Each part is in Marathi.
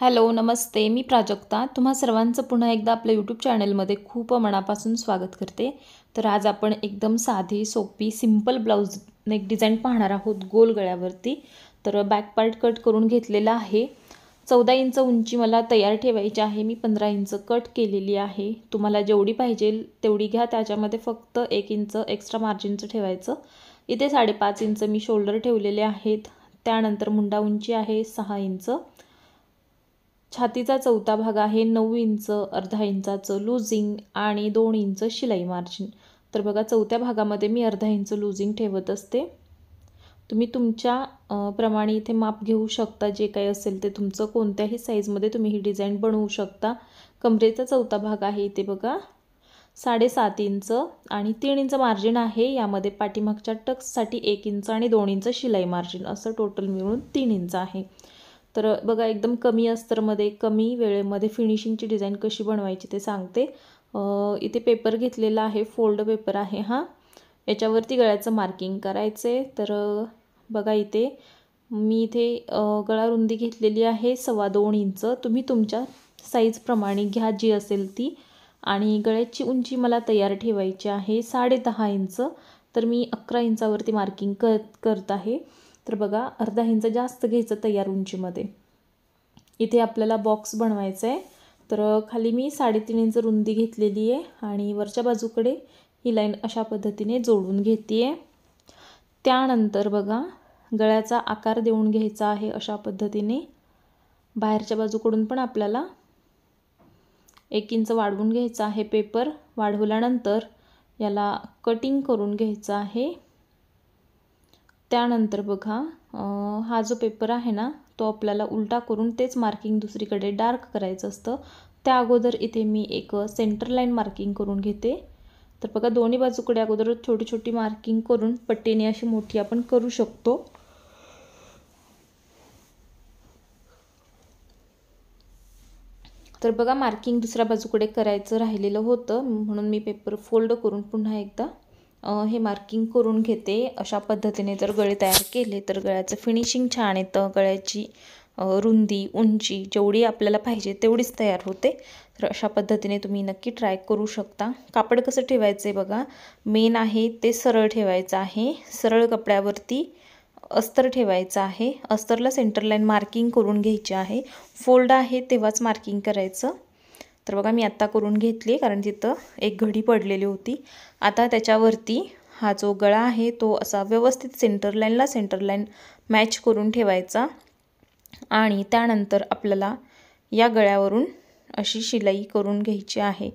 हॅलो नमस्ते मी प्राजक्ता तुम्हा सर्वांचं पुन्हा एकदा आपल्या यूट्यूब चॅनलमध्ये खूप मनापासून स्वागत करते तर आज आपण एकदम साधी सोपी सिंपल ब्लाऊज नेक डिझाईन पाहणार आहोत गोल गळ्यावरती तर बॅक पार्ट कट करून घेतलेला आहे चौदा इंच उंची मला तयार ठेवायची आहे मी पंधरा इंच कट केलेली आहे तुम्हाला जेवढी पाहिजे तेवढी घ्या त्याच्यामध्ये फक्त एक इंच एक्स्ट्रा मार्जिनचं ठेवायचं इथे साडेपाच इंच मी शोल्डर ठेवलेले आहेत त्यानंतर मुंडा उंची आहे सहा इंच छातीचा चौथा भाग आहे नऊ इंच अर्धा इंचाचं लुझिंग आणि दोन इंच शिलाई मार्जिन तर बघा चौथ्या भागामध्ये मी अर्धा इंच लूजिंग ठेवत असते तुम्ही तुमच्या प्रमाणे इथे माप घेऊ शकता जे काही असेल ते तुमचं कोणत्याही साईजमध्ये तुम्ही ही डिझाईन बनवू शकता कमरेचा चौथा भाग आहे इथे बघा साडेसात इंच आणि तीन इंच मार्जिन आहे यामध्ये पाठीमागच्या टक्ससाठी एक इंच आणि दोन इंच शिलाई मार्जिन असं टोटल मिळून तीन इंच आहे तर बघा एकदम कमी अस्तरमध्ये कमी वेळेमध्ये फिनिशिंगची डिझाईन कशी बनवायची ते सांगते इथे पेपर घेतलेला आहे फोल्ड पेपर आहे हा याच्यावरती गळ्याचं मार्किंग करायचं आहे तर बघा इथे मी इथे गळा रुंदी घेतलेली आहे सव्वा दोन इंच तुम्ही तुमच्या साईजप्रमाणे घ्या जी असेल ती आणि गळ्याची उंची मला तयार ठेवायची आहे साडेदहा इंच तर मी अकरा इंचावरती मार्किंग कर करत आहे तर बघा अर्धा इंच जास्त घ्यायचं तयार उंचीमध्ये इथे आपल्याला बॉक्स बनवायचा आहे तर खाली मी साडेतीन इंच रुंदी घेतलेली आहे आणि वरच्या बाजूकडे ही लाईन अशा पद्धतीने जोडून घेते आहे त्यानंतर बघा गळ्याचा आकार देऊन घ्यायचा आहे अशा पद्धतीने बाहेरच्या बाजूकडून पण आपल्याला एक इंच वाढवून घ्यायचा आहे पेपर वाढवल्यानंतर याला कटिंग करून घ्यायचं आहे त्यानंतर बघा हा जो पेपर आहे ना तो आपल्याला उलटा करून तेच मार्किंग दुसरीकडे डार्क करायचं असतं त्या अगोदर इथे मी एक सेंटर लाईन मार्किंग करून घेते तर बघा दोन्ही बाजूकडे अगोदर छोटी छोटी मार्किंग करून पट्टीने अशी मोठी आपण करू शकतो तर बघा मार्किंग दुसऱ्या बाजूकडे करायचं राहिलेलं होतं म्हणून मी पेपर फोल्ड करून पुन्हा एकदा हे मार्किंग करून घेते अशा पद्धतीने जर गळे तयार केले तर गळ्याचं फिनिशिंग छान येतं गळ्याची रुंदी उंची जेवढी आपल्याला पाहिजे तेवढीच तयार होते तर अशा पद्धतीने तुम्ही नक्की ट्राय करू शकता कापड कसं ठेवायचं आहे बघा मेन आहे ते सरळ ठेवायचं आहे सरळ कपड्यावरती अस्तर ठेवायचं आहे अस्तरला सेंटर लाईन मार्किंग करून घ्यायची आहे फोल्ड आहे तेव्हाच मार्किंग करायचं तर बघा मी आत्ता करून घेतली कारण तिथं एक घडी पडलेली होती आता त्याच्यावरती हा जो गळा आहे तो असा व्यवस्थित सेंटर लाईनला सेंटर लाईन मॅच करून ठेवायचा आणि त्यानंतर आपल्याला या गळ्यावरून अशी शिलाई करून घ्यायची आहे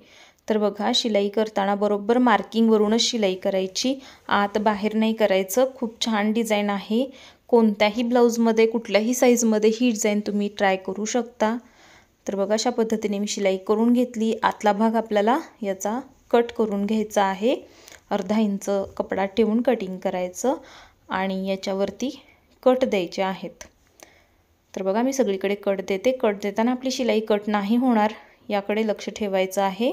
तर बघा शिलाई करताना बरोबर मार्किंगवरूनच शिलाई करायची आत बाहेर नाही करायचं खूप छान डिझाईन आहे कोणत्याही ब्लाऊजमध्ये कुठल्याही साईजमध्ये ही डिझाईन तुम्ही ट्राय करू शकता तर बघा अशा पद्धतीने मी शिलाई करून घेतली आतला भाग आपल्याला याचा कट करून घ्यायचा आहे अर्धा इंच कपडा ठेवून कटिंग करायचं आणि याच्यावरती कट द्यायचे आहेत तर बघा मी सगळीकडे कट देते कट देताना आपली शिलाई कट नाही होणार याकडे लक्ष ठेवायचं आहे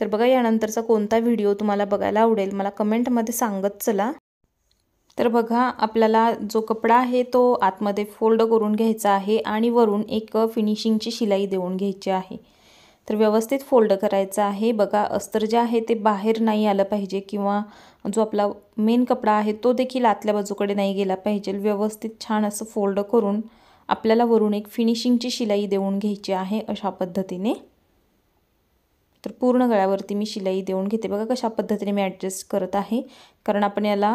तर बघा यानंतरचा कोणता व्हिडिओ तुम्हाला बघायला आवडेल मला कमेंटमध्ये सांगत चला तर बघा आपल्याला जो कपडा आहे तो आतमध्ये फोल्ड करून घ्यायचा आहे आणि वरून एक फिनिशिंगची शिलाई देऊन घ्यायची आहे तर व्यवस्थित फोल्ड करायचं आहे बघा अस्तर जे आहे ते बाहेर नाही आलं पाहिजे किंवा जो आपला मेन कपडा आहे तो देखील आतल्या बाजूकडे नाही गेला पाहिजे व्यवस्थित छान असं फोल्ड करून आपल्याला वरून एक फिनिशिंगची शिलाई देऊन घ्यायची आहे अशा पद्धतीने तर पूर्ण गळ्यावरती मी शिलाई देऊन घेते बघा कशा पद्धतीने मी ॲडजस्ट करत आहे कारण आपण याला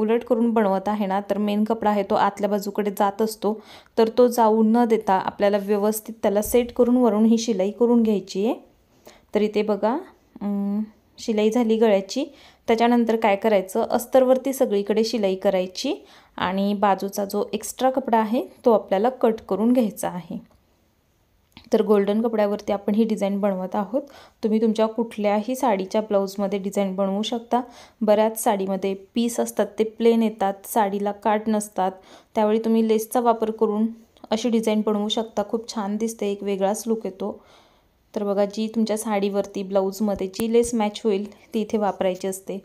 उलट करून बनवत आहे ना तर मेन कपडा आहे तो आतल्या बाजूकडे जात असतो तर तो जाऊ न देता आपल्याला व्यवस्थित त्याला सेट करून वरून ही शिलाई करून घ्यायची आहे तर इथे बघा शिलाई झाली गळ्याची त्याच्यानंतर काय करायचं अस्तरवरती सगळीकडे शिलाई करायची आणि बाजूचा जो एक्स्ट्रा कपडा आहे तो आपल्याला कट करून घ्यायचा आहे तर गोल्डन कपड्यावरती आपण ही डिझाईन बनवत आहोत तुम्ही तुमच्या कुठल्याही साडीच्या ब्लाऊजमध्ये डिझाईन बनवू शकता बऱ्याच साडीमध्ये पीस असतात ते प्लेन येतात साडीला काट नसतात त्यावेळी तुम्ही लेसचा वापर करून अशी डिझाईन बनवू शकता खूप छान दिसते एक वेगळाच लुक येतो तर बघा जी तुमच्या साडीवरती ब्लाऊजमध्ये जी लेस मॅच होईल ती इथे वापरायची असते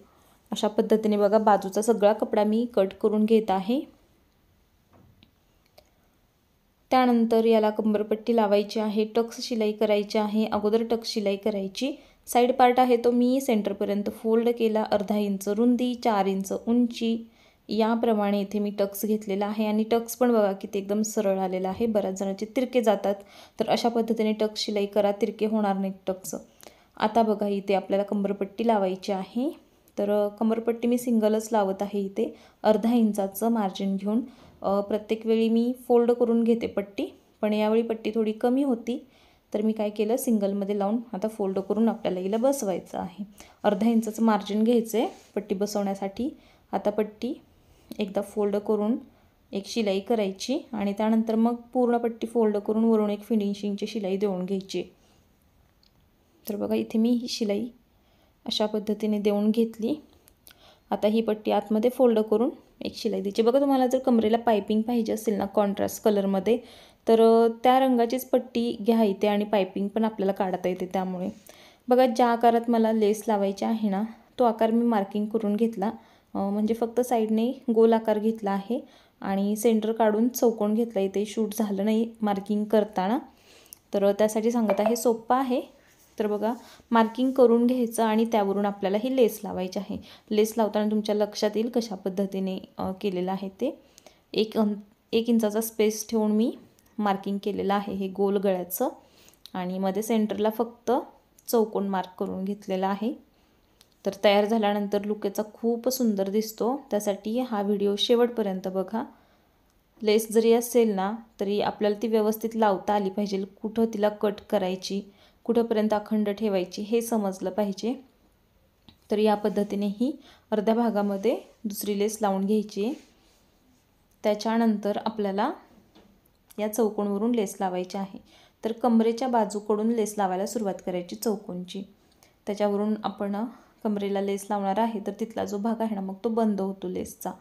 अशा पद्धतीने बघा बाजूचा सगळा कपडा मी कट करून घेत आहे त्यानंतर याला कंबरपट्टी लावायची आहे टक्स शिलाई करायची आहे अगोदर टक्स शिलाई करायची साईड पार्ट आहे तो मी सेंटरपर्यंत फोल्ड केला अर्धा इंच रुंदी चार इंच उंची याप्रमाणे इथे मी टक्स घेतलेला आहे आणि टक्स पण बघा की ते एकदम सरळ आलेला आहे बऱ्याच जणांचे तिरके जातात तर अशा पद्धतीने टक्स शिलाई करा तिरके होणार नाहीत टक्स आता बघा इथे आपल्याला कंबरपट्टी लावायची आहे तर कंबरपट्टी मी सिंगलच लावत आहे इथे अर्धा इंचाचं मार्जिन घेऊन प्रत्येक वेळी मी फोल्ड करून घेते पट्टी पण यावेळी पट्टी थोडी कमी होती तर मी काय केलं सिंगलमध्ये लावून आता फोल्ड करून आपल्याला हिला बसवायचं आहे अर्धा इंचाचं मार्जिन घ्यायचं आहे पट्टी बसवण्यासाठी आता पट्टी एकदा फोल्ड करून एक शिलाई करायची आणि त्यानंतर मग पूर्ण पट्टी फोल्ड करून वरून एक फिनिशिंगची शिलाई देऊन घ्यायची तर बघा इथे मी ही शिलाई अशा पद्धतीने देऊन घेतली आता ही पट्टी आतमध्ये फोल्ड करून एक शिलाई द्यायची बघा तुम्हाला जर कमरेला पायपिंग पाहिजे असेल ना कॉन्ट्रास्ट कलरमध्ये तर त्या रंगाचीच पट्टी घ्या येते आणि पायपिंग पण आपल्याला काढता येते त्यामुळे बघा ज्या आकारात मला लेस लावायची आहे ना तो आकार मी मार्किंग करून घेतला म्हणजे फक्त साईडने गोल आकार घेतला आहे आणि सेंटर काढून चौकोन घेतला इथे शूट झालं नाही मार्किंग करताना तर त्यासाठी सांगत आहे सोप्पा आहे तर बघा मार्किंग करून घ्यायचं आणि त्यावरून आपल्याला ही लेस लावायची आहे लेस लावताना तुमच्या लक्षात येईल कशा पद्धतीने केलेलं आहे ते एक एक इंचाचा स्पेस ठेवून मी मार्किंग केलेलं आहे हे गोल गळ्याचं आणि मध्ये सेंटरला फक्त चौकोन मार्क करून घेतलेला आहे तर तयार झाल्यानंतर लुक याचा खूप सुंदर दिसतो त्यासाठी हा व्हिडिओ शेवटपर्यंत बघा लेस जरी असेल ना तरी आपल्याला ती व्यवस्थित लावता आली पाहिजे कुठं तिला कट करायची कुठंपर्यंत अखंड ठेवायची हे समजलं पाहिजे तर या पद्धतीने ही अर्ध्या भागामध्ये दुसरी लेस लावून घ्यायची त्याच्यानंतर आपल्याला या चौकोनवरून लेस लावायची आहे तर कमरेच्या बाजूकडून लेस लावायला सुरुवात करायची चौकोनची त्याच्यावरून आपण कमरेला लेस लावणार आहे तर तिथला जो भाग आहे ना मग तो बंद होतो लेसचा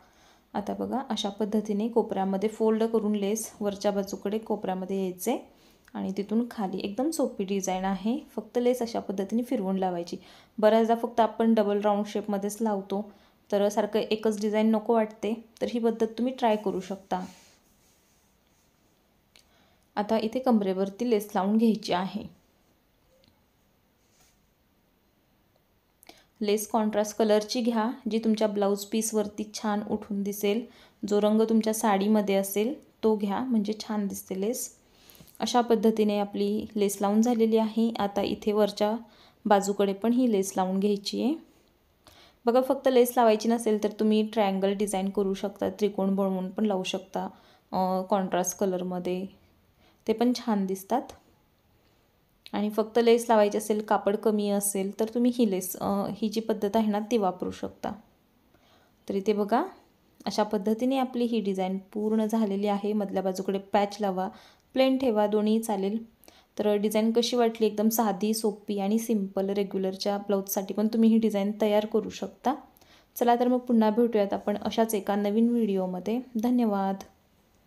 आता बघा अशा पद्धतीने कोपऱ्यामध्ये फोल्ड करून लेस वरच्या बाजूकडे कोपऱ्यामध्ये यायचे आणि तिथून खाली एकदम सोपी डिझाईन आहे फक्त लेस अशा पद्धतीने फिरवून लावायची बऱ्याचदा फक्त आपण डबल राऊंड शेपमध्येच लावतो तर सारखं एकच डिझाईन नको वाटते तर ही पद्धत तुम्ही ट्राय करू शकता आता इथे कमरेवरती लेस लावून घ्यायची आहे लेस कॉन्ट्रास्ट कलरची घ्या जी तुमच्या ब्लाऊज पीसवरती छान उठून दिसेल जो रंग तुमच्या साडीमध्ये असेल तो घ्या म्हणजे छान दिसते लेस अशा पद्धतीने आपली लेस लावून झालेली आहे आता इथे वरच्या बाजूकडे पण ही लेस लावून घ्यायची आहे बघा फक्त लेस लावायची नसेल तर तुम्ही ट्रायंगल डिझाईन करू शकता त्रिकोण बनवून पण लावू शकता कॉन्ट्रास्ट कलरमध्ये ते पण छान दिसतात आणि फक्त लेस लावायची असेल कापड कमी असेल तर तुम्ही ही लेस ही जी पद्धत आहे ना ती वापरू शकता तर इथे बघा अशा पद्धतीने आपली ही डिझाईन पूर्ण झालेली आहे मधल्या बाजूकडे पॅच लावा प्लेन ठेवा दोन्ही चालेल तर डिझाईन कशी वाटली एकदम साधी सोपी आणि सिम्पल रेग्युलरच्या ब्लाऊजसाठी पण तुम्ही ही डिझाईन तयार करू शकता चला तर मग पुन्हा भेटूयात आपण अशाच एका नवीन व्हिडिओमध्ये धन्यवाद